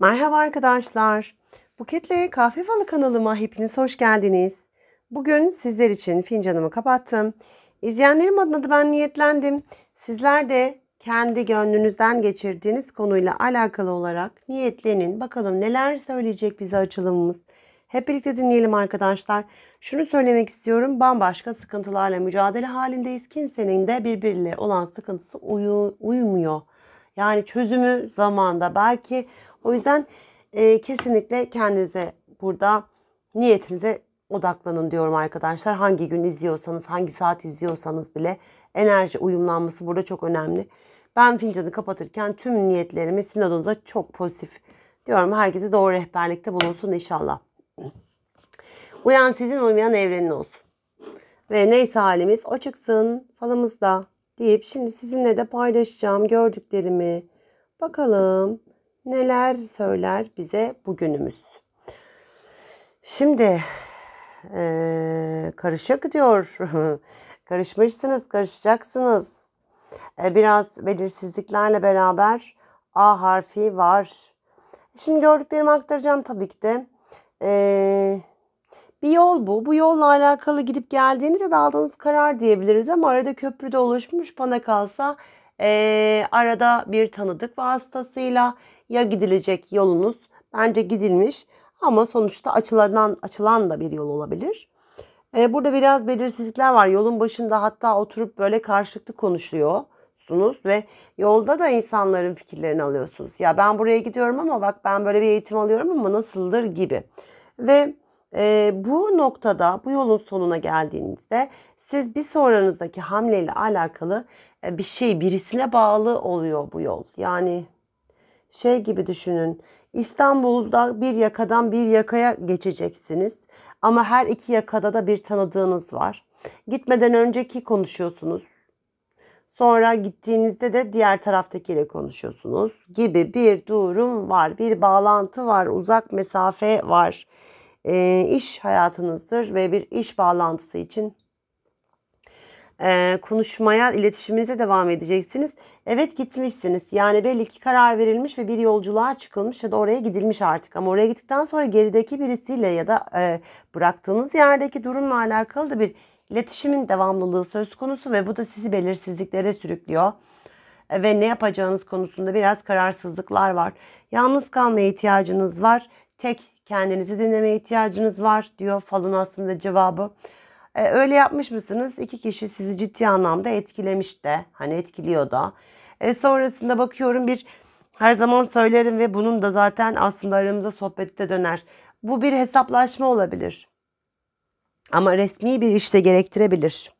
Merhaba arkadaşlar. Buketle Kahve Falı kanalıma hepiniz hoş geldiniz. Bugün sizler için fincanımı kapattım. İzleyenlerim adına da ben niyetlendim. Sizler de kendi gönlünüzden geçirdiğiniz konuyla alakalı olarak niyetlenin. Bakalım neler söyleyecek bize açılımımız. Hep birlikte dinleyelim arkadaşlar. Şunu söylemek istiyorum. Bambaşka sıkıntılarla mücadele halindeyiz. Kimsenin de birbiriyle olan sıkıntısı uyu, uyumuyor. Yani çözümü zamanda belki. O yüzden e, kesinlikle kendinize burada niyetinize odaklanın diyorum arkadaşlar. Hangi gün izliyorsanız, hangi saat izliyorsanız bile enerji uyumlanması burada çok önemli. Ben fincanı kapatırken tüm niyetlerimi sizin adınıza çok pozitif diyorum. Herkese doğru rehberlikte bulunsun inşallah. Uyan sizin uymayan evrenin olsun. Ve neyse halimiz o çıksın falımızda deyip şimdi sizinle de paylaşacağım gördüklerimi. Bakalım neler söyler bize bugünümüz. Şimdi e, karışık diyor. Karışmışsınız, karışacaksınız. E, biraz belirsizliklerle beraber A harfi var. Şimdi gördüklerimi aktaracağım tabii ki de. E, bir yol bu. Bu yolla alakalı gidip geldiğinizde aldığınız karar diyebiliriz ama arada köprüde oluşmuş bana kalsa e, arada bir tanıdık vasıtasıyla ya gidilecek yolunuz bence gidilmiş ama sonuçta açılan, açılan da bir yol olabilir. E, burada biraz belirsizlikler var. Yolun başında hatta oturup böyle karşılıklı konuşuyor yapıyorsunuz ve yolda da insanların fikirlerini alıyorsunuz. Ya ben buraya gidiyorum ama bak ben böyle bir eğitim alıyorum ama nasıldır gibi. Ve e, bu noktada bu yolun sonuna geldiğinizde siz bir sonranızdaki hamleyle alakalı e, bir şey birisine bağlı oluyor bu yol. Yani şey gibi düşünün İstanbul'da bir yakadan bir yakaya geçeceksiniz ama her iki yakada da bir tanıdığınız var. Gitmeden önceki konuşuyorsunuz. Sonra gittiğinizde de diğer taraftakiyle konuşuyorsunuz gibi bir durum var. Bir bağlantı var, uzak mesafe var e, iş hayatınızdır ve bir iş bağlantısı için e, konuşmaya, iletişiminize devam edeceksiniz. Evet gitmişsiniz. Yani belli ki karar verilmiş ve bir yolculuğa çıkılmış ya da oraya gidilmiş artık. Ama oraya gittikten sonra gerideki birisiyle ya da e, bıraktığınız yerdeki durumla alakalı da bir iletişimin devamlılığı söz konusu ve bu da sizi belirsizliklere sürüklüyor e, ve ne yapacağınız konusunda biraz kararsızlıklar var. Yalnız kalmaya ihtiyacınız var. Tek Kendinizi dinlemeye ihtiyacınız var diyor falan aslında cevabı. E, öyle yapmış mısınız? İki kişi sizi ciddi anlamda etkilemiş de hani etkiliyor da. E, sonrasında bakıyorum bir her zaman söylerim ve bunun da zaten aslında aramıza sohbette döner. Bu bir hesaplaşma olabilir. Ama resmi bir işte gerektirebilir.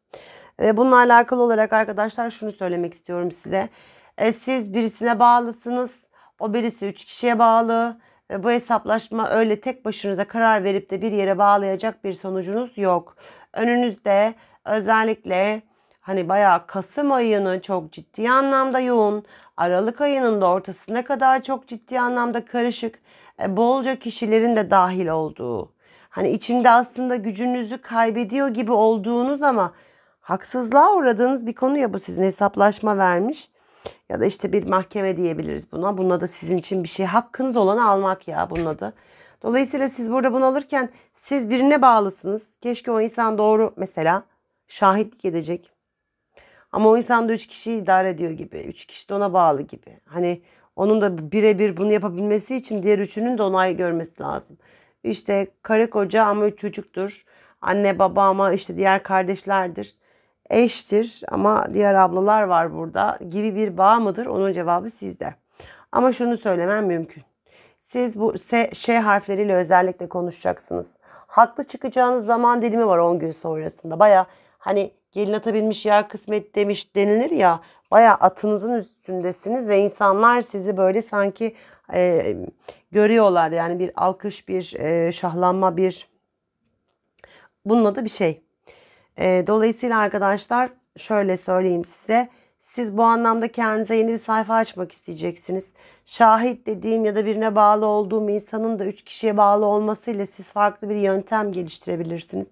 Ve bununla alakalı olarak arkadaşlar şunu söylemek istiyorum size. E, siz birisine bağlısınız. O birisi üç kişiye bağlı. E, bu hesaplaşma öyle tek başınıza karar verip de bir yere bağlayacak bir sonucunuz yok. Önünüzde özellikle hani bayağı Kasım ayını çok ciddi anlamda yoğun, Aralık ayının da ortasına kadar çok ciddi anlamda karışık, e, bolca kişilerin de dahil olduğu. Hani içinde aslında gücünüzü kaybediyor gibi olduğunuz ama haksızlığa uğradığınız bir konu ya bu sizin hesaplaşma vermiş. Ya da işte bir mahkeme diyebiliriz buna. Bununla da sizin için bir şey. Hakkınız olanı almak ya bununla da. Dolayısıyla siz burada bunu alırken siz birine bağlısınız. Keşke o insan doğru mesela şahitlik edecek. Ama o insan da üç kişiyi idare ediyor gibi. Üç kişi de ona bağlı gibi. Hani onun da birebir bunu yapabilmesi için diğer üçünün de onay görmesi lazım. İşte karı koca ama üç çocuktur. Anne baba ama işte diğer kardeşlerdir eştir ama diğer ablalar var burada gibi bir bağ mıdır? Onun cevabı sizde. Ama şunu söylemem mümkün. Siz bu S, Ş harfleriyle özellikle konuşacaksınız. Haklı çıkacağınız zaman dilimi var 10 gün sonrasında. Baya hani gelin atabilmiş yer kısmet demiş denilir ya. Baya atınızın üstündesiniz ve insanlar sizi böyle sanki e, görüyorlar. Yani bir alkış, bir e, şahlanma, bir bununla da bir şey e, dolayısıyla arkadaşlar şöyle söyleyeyim size. Siz bu anlamda kendinize yeni bir sayfa açmak isteyeceksiniz. Şahit dediğim ya da birine bağlı olduğum insanın da 3 kişiye bağlı olmasıyla siz farklı bir yöntem geliştirebilirsiniz.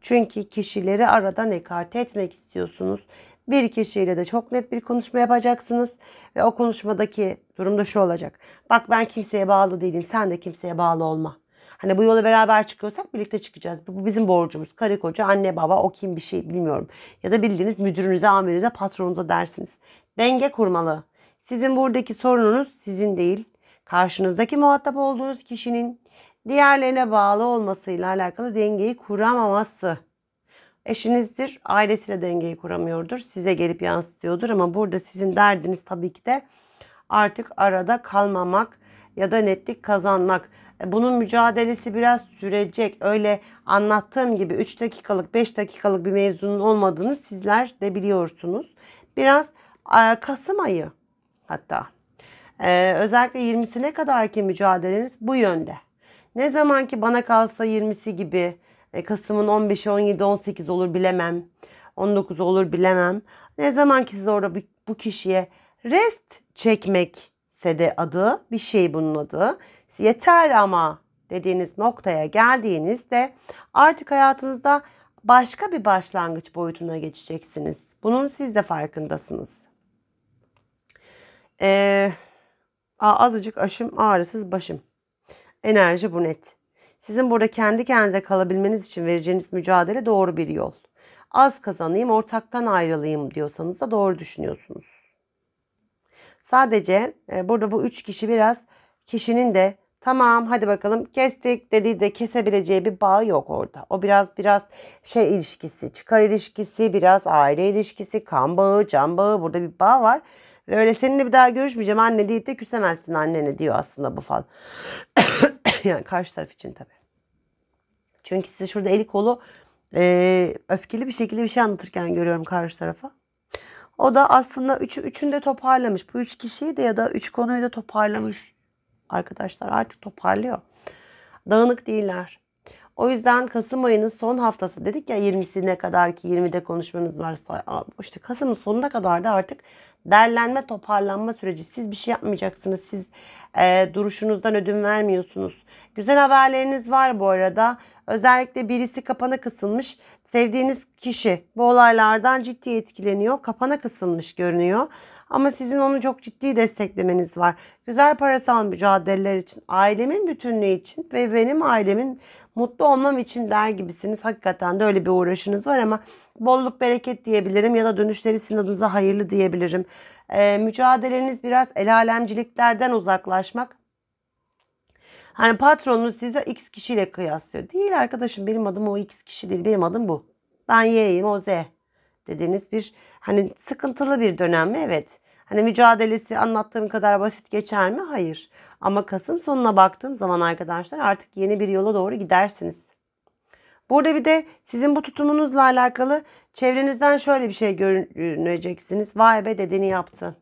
Çünkü kişileri aradan ekarte etmek istiyorsunuz. Bir kişiyle de çok net bir konuşma yapacaksınız ve o konuşmadaki durumda şu olacak. Bak ben kimseye bağlı değilim, sen de kimseye bağlı olma. Hani bu yola beraber çıkıyorsak birlikte çıkacağız. Bu bizim borcumuz. Karı koca, anne baba, o kim bir şey bilmiyorum. Ya da bildiğiniz müdürünüze, amirinize, patronunuza dersiniz. Denge kurmalı. Sizin buradaki sorununuz sizin değil. Karşınızdaki muhatap olduğunuz kişinin diğerlerine bağlı olmasıyla alakalı dengeyi kuramaması. Eşinizdir, ailesiyle dengeyi kuramıyordur, size gelip yansıtıyordur ama burada sizin derdiniz tabii ki de artık arada kalmamak ya da netlik kazanmak. E, bunun mücadelesi biraz sürecek. Öyle anlattığım gibi 3 dakikalık 5 dakikalık bir mevzunun olmadığını sizler de biliyorsunuz. Biraz e, Kasım ayı hatta e, özellikle 20'sine kadarki mücadeleniz bu yönde. Ne zaman ki bana kalsa 20'si gibi Kasım'ın 15'i 17 18 olur bilemem. 19 olur bilemem. Ne zaman ki siz orada bu kişiye rest çekmekse de adı bir şey bunun adı yeter ama dediğiniz noktaya geldiğinizde artık hayatınızda başka bir başlangıç boyutuna geçeceksiniz. Bunun siz de farkındasınız. Ee, azıcık aşım ağrısız başım. Enerji bu net. Sizin burada kendi kendinize kalabilmeniz için vereceğiniz mücadele doğru bir yol. Az kazanayım, ortaktan ayrılayım diyorsanız da doğru düşünüyorsunuz. Sadece e, burada bu üç kişi biraz kişinin de Tamam hadi bakalım kestik dediği de kesebileceği bir bağ yok orada. O biraz biraz şey ilişkisi, çıkar ilişkisi, biraz aile ilişkisi, kan bağı, can bağı burada bir bağ var. Ve öyle seninle bir daha görüşmeyeceğim anne deyip de küsemezsin annene diyor aslında bu fal. yani karşı taraf için tabii. Çünkü size şurada eli kolu e, öfkeli bir şekilde bir şey anlatırken görüyorum karşı tarafa. O da aslında üçü, üçünü de toparlamış. Bu üç kişiyi de ya da üç konuyu da toparlamış arkadaşlar artık toparlıyor. Dağınık değiller. O yüzden Kasım ayının son haftası dedik ya 20'sine kadar ki 20'de konuşmanız varsa işte Kasım'ın sonuna kadar da artık derlenme toparlanma süreci. Siz bir şey yapmayacaksınız. Siz e, duruşunuzdan ödün vermiyorsunuz. Güzel haberleriniz var bu arada. Özellikle birisi kapana kısılmış. Sevdiğiniz kişi bu olaylardan ciddi etkileniyor. Kapana kısılmış görünüyor. Ama sizin onu çok ciddi desteklemeniz var. Güzel parasal mücadeleler için, ailemin bütünlüğü için ve benim ailemin mutlu olmam için der gibisiniz. Hakikaten de öyle bir uğraşınız var ama bolluk bereket diyebilirim ya da dönüşleri sizin adınıza hayırlı diyebilirim. Ee, mücadeleniz biraz el alemciliklerden uzaklaşmak. Hani patronunuz size X kişiyle kıyaslıyor. Değil arkadaşım benim adım o X kişi değil benim adım bu. Ben Y'yim o Z dediğiniz bir hani sıkıntılı bir dönem mi? Evet. Hani mücadelesi anlattığım kadar basit geçer mi? Hayır. Ama Kasım sonuna baktığım zaman arkadaşlar artık yeni bir yola doğru gidersiniz. Burada bir de sizin bu tutumunuzla alakalı çevrenizden şöyle bir şey görüneceksiniz. Vay be dedeni yaptı.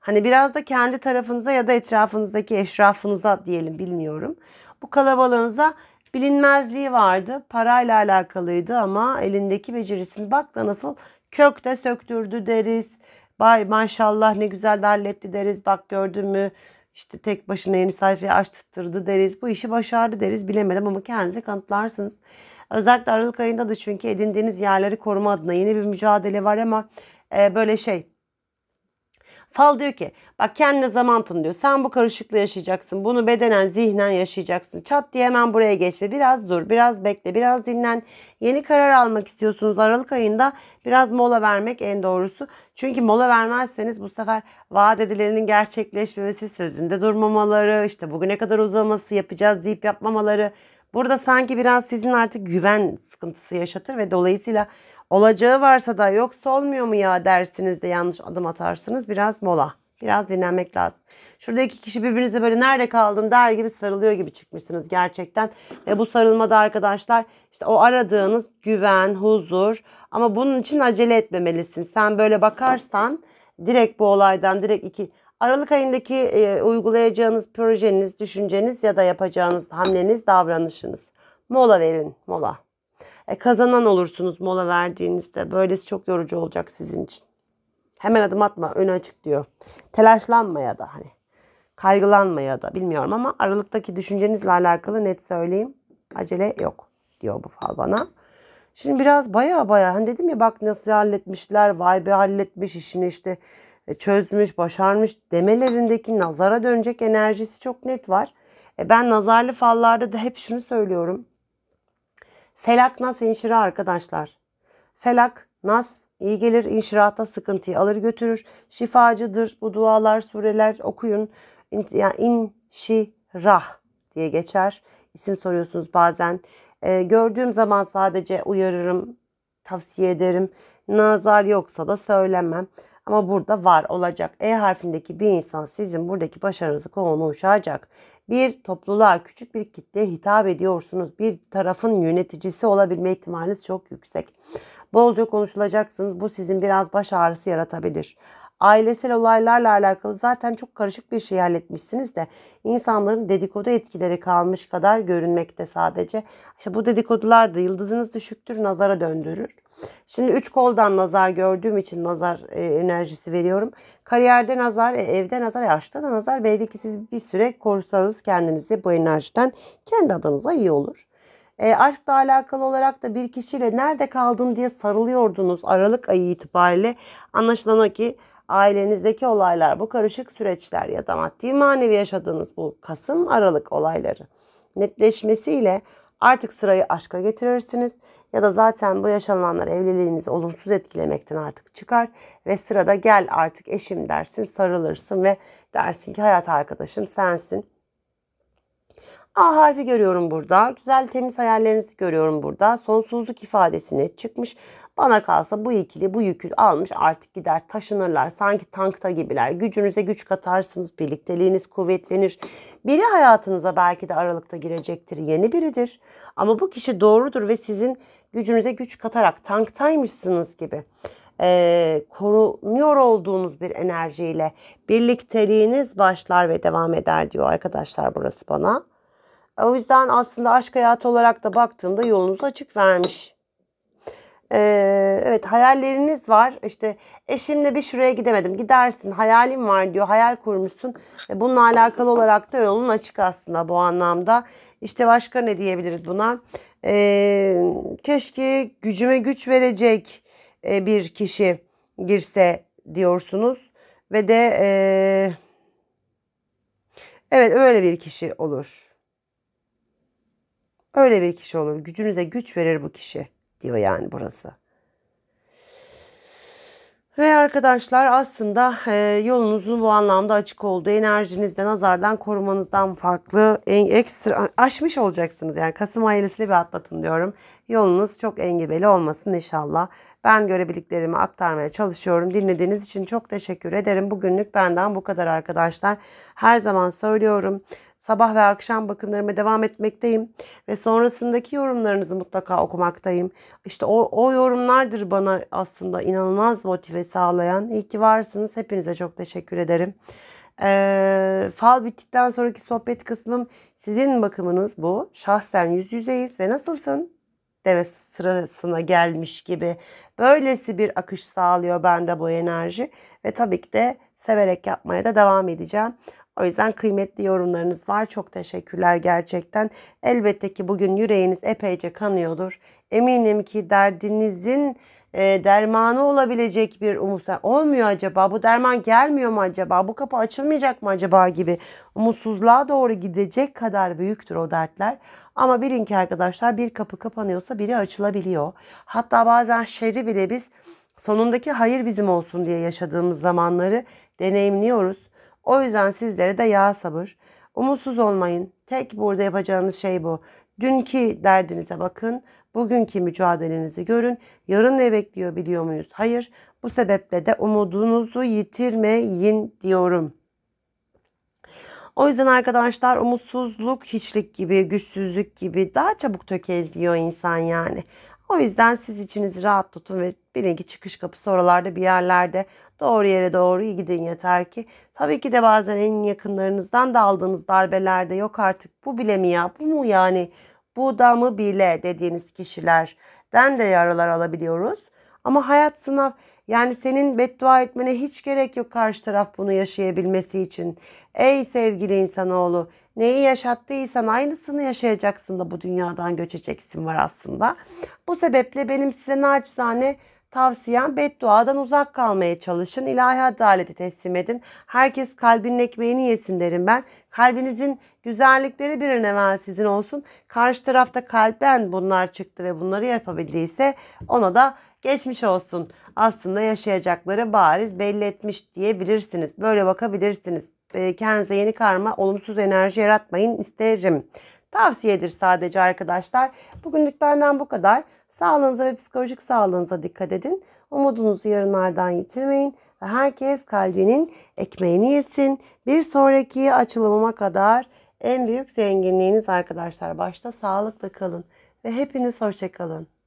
Hani biraz da kendi tarafınıza ya da etrafınızdaki eşrafınıza diyelim bilmiyorum. Bu kalabalığınıza bilinmezliği vardı. Parayla alakalıydı ama elindeki becerisini bak da nasıl kökte söktürdü deriz. Vay maşallah ne güzel de halletti deriz. Bak gördün mü işte tek başına yeni sayfayı açtırdı deriz. Bu işi başardı deriz. Bilemedim ama kendinize kanıtlarsınız. Özellikle Aralık ayında da çünkü edindiğiniz yerleri koruma adına yeni bir mücadele var ama e, böyle şey Fal diyor ki bak kendine zaman tanı diyor. Sen bu karışıklığı yaşayacaksın. Bunu bedenen zihnen yaşayacaksın. Çat diye hemen buraya geçme. Biraz dur, biraz bekle, biraz dinlen. Yeni karar almak istiyorsunuz Aralık ayında. Biraz mola vermek en doğrusu. Çünkü mola vermezseniz bu sefer vaat edilerinin gerçekleşmemesi, sözünde durmamaları, işte bugüne kadar uzaması, yapacağız deyip yapmamaları. Burada sanki biraz sizin artık güven sıkıntısı yaşatır ve dolayısıyla Olacağı varsa da yoksa olmuyor mu ya dersiniz de yanlış adım atarsınız. Biraz mola. Biraz dinlenmek lazım. Şurada iki kişi birbirinize böyle nerede kaldın der gibi sarılıyor gibi çıkmışsınız gerçekten. Ve bu sarılmada arkadaşlar işte o aradığınız güven, huzur ama bunun için acele etmemelisin. Sen böyle bakarsan direkt bu olaydan direkt iki Aralık ayındaki e, uygulayacağınız projeniz, düşünceniz ya da yapacağınız hamleniz, davranışınız. Mola verin, mola e, kazanan olursunuz mola verdiğinizde. Böylesi çok yorucu olacak sizin için. Hemen adım atma, önü açık diyor. Telaşlanmaya da hani kaygılanmaya da bilmiyorum ama aralıktaki düşüncenizle alakalı net söyleyeyim. Acele yok diyor bu fal bana. Şimdi biraz baya baya hani dedim ya bak nasıl halletmişler vay be halletmiş işini işte e, çözmüş başarmış demelerindeki nazara dönecek enerjisi çok net var. E ben nazarlı fallarda da hep şunu söylüyorum. Felak nas inşira arkadaşlar. Felak nas iyi gelir inşirata sıkıntıyı alır götürür. Şifacıdır bu dualar sureler okuyun. İn, yani inşirah diye geçer. İsim soruyorsunuz bazen. Ee, gördüğüm zaman sadece uyarırım, tavsiye ederim. Nazar yoksa da söylemem. Ama burada var olacak. E harfindeki bir insan sizin buradaki başarınızı konu uşacak bir topluluğa, küçük bir kitleye hitap ediyorsunuz. Bir tarafın yöneticisi olabilme ihtimaliniz çok yüksek. Bolca konuşulacaksınız. Bu sizin biraz baş ağrısı yaratabilir ailesel olaylarla alakalı zaten çok karışık bir şey halletmişsiniz de insanların dedikodu etkileri kalmış kadar görünmekte sadece. İşte bu dedikodular da yıldızınız düşüktür, nazara döndürür. Şimdi üç koldan nazar gördüğüm için nazar e, enerjisi veriyorum. Kariyerde nazar, e, evde nazar, yaşta e, da nazar. Belli ki siz bir süre korusanız kendinizi bu enerjiden kendi adınıza iyi olur. E, aşkla alakalı olarak da bir kişiyle nerede kaldın diye sarılıyordunuz Aralık ayı itibariyle. Anlaşılan o ki ailenizdeki olaylar, bu karışık süreçler ya da maddi manevi yaşadığınız bu Kasım Aralık olayları netleşmesiyle artık sırayı aşka getirirsiniz ya da zaten bu yaşananlar evliliğinizi olumsuz etkilemekten artık çıkar ve sırada gel artık eşim dersin, sarılırsın ve dersin ki hayat arkadaşım sensin. A harfi görüyorum burada. Güzel temiz hayallerinizi görüyorum burada. Sonsuzluk ifadesini çıkmış. Bana kalsa bu ikili bu yükü almış artık gider taşınırlar. Sanki tankta gibiler. Gücünüze güç katarsınız. Birlikteliğiniz kuvvetlenir. Biri hayatınıza belki de aralıkta girecektir. Yeni biridir. Ama bu kişi doğrudur ve sizin gücünüze güç katarak tanktaymışsınız gibi e, korunuyor olduğunuz bir enerjiyle birlikteliğiniz başlar ve devam eder diyor arkadaşlar burası bana. O yüzden aslında aşk hayatı olarak da baktığımda yolunuz açık vermiş. Ee, evet hayalleriniz var. İşte eşimle bir şuraya gidemedim. Gidersin hayalim var diyor. Hayal kurmuşsun. E, bununla alakalı olarak da yolun açık aslında bu anlamda. İşte başka ne diyebiliriz buna? Ee, keşke gücüme güç verecek e, bir kişi girse diyorsunuz. Ve de e, evet öyle bir kişi olur. Öyle bir kişi olun. Gücünüze güç verir bu kişi diyor yani burası. Ve arkadaşlar aslında e, yolunuzun bu anlamda açık olduğu enerjinizde nazardan korumanızdan farklı en ekstra aşmış olacaksınız. Yani Kasım hayırlısıyla bir atlatın diyorum. Yolunuz çok engebeli olmasın inşallah. Ben görebildiklerimi aktarmaya çalışıyorum. Dinlediğiniz için çok teşekkür ederim. Bugünlük benden bu kadar arkadaşlar. Her zaman söylüyorum sabah ve akşam bakımlarıma devam etmekteyim ve sonrasındaki yorumlarınızı mutlaka okumaktayım. İşte o, o yorumlardır bana aslında inanılmaz motive sağlayan. İyi ki varsınız. Hepinize çok teşekkür ederim. Ee, fal bittikten sonraki sohbet kısmım sizin bakımınız bu. Şahsen yüz yüzeyiz ve nasılsın? Deve sırasına gelmiş gibi böylesi bir akış sağlıyor bende bu enerji ve tabii ki de severek yapmaya da devam edeceğim. O yüzden kıymetli yorumlarınız var. Çok teşekkürler gerçekten. Elbette ki bugün yüreğiniz epeyce kanıyordur. Eminim ki derdinizin e, dermanı olabilecek bir umutsuzluk olmuyor acaba bu derman gelmiyor mu acaba bu kapı açılmayacak mı acaba gibi umutsuzluğa doğru gidecek kadar büyüktür o dertler. Ama bilin ki arkadaşlar bir kapı kapanıyorsa biri açılabiliyor. Hatta bazen şerri bile biz sonundaki hayır bizim olsun diye yaşadığımız zamanları deneyimliyoruz. O yüzden sizlere de yağ sabır. Umutsuz olmayın. Tek burada yapacağınız şey bu. Dünkü derdinize bakın. Bugünkü mücadelenizi görün. Yarın ne bekliyor biliyor muyuz? Hayır. Bu sebeple de umudunuzu yitirmeyin diyorum. O yüzden arkadaşlar umutsuzluk, hiçlik gibi, güçsüzlük gibi daha çabuk tökezliyor insan yani. O yüzden siz içinizi rahat tutun ve bilin ki çıkış kapısı oralarda bir yerlerde doğru yere doğru gidin yeter ki. Tabii ki de bazen en yakınlarınızdan da aldığınız darbelerde yok artık bu bile mi ya bu mu yani bu da mı bile dediğiniz kişilerden de yaralar alabiliyoruz. Ama hayat sınav. Yani senin beddua etmene hiç gerek yok karşı taraf bunu yaşayabilmesi için. Ey sevgili insanoğlu neyi yaşattıysan aynısını yaşayacaksın da bu dünyadan göçeceksin var aslında. Bu sebeple benim size naçizane tavsiyem bedduadan uzak kalmaya çalışın. İlahi adaleti teslim edin. Herkes kalbinin ekmeğini yesin derim ben. Kalbinizin güzellikleri bir evvel sizin olsun. Karşı tarafta kalben bunlar çıktı ve bunları yapabildiyse ona da Geçmiş olsun. Aslında yaşayacakları bariz belli etmiş diyebilirsiniz. Böyle bakabilirsiniz. Ee, kendinize yeni karma, olumsuz enerji yaratmayın isterim. Tavsiyedir sadece arkadaşlar. Bugünlük benden bu kadar. Sağlığınıza ve psikolojik sağlığınıza dikkat edin. Umudunuzu yarınlardan yitirmeyin ve herkes kalbinin ekmeğini yesin. Bir sonraki açılımıma kadar en büyük zenginliğiniz arkadaşlar başta sağlıkla kalın ve hepiniz hoşçakalın.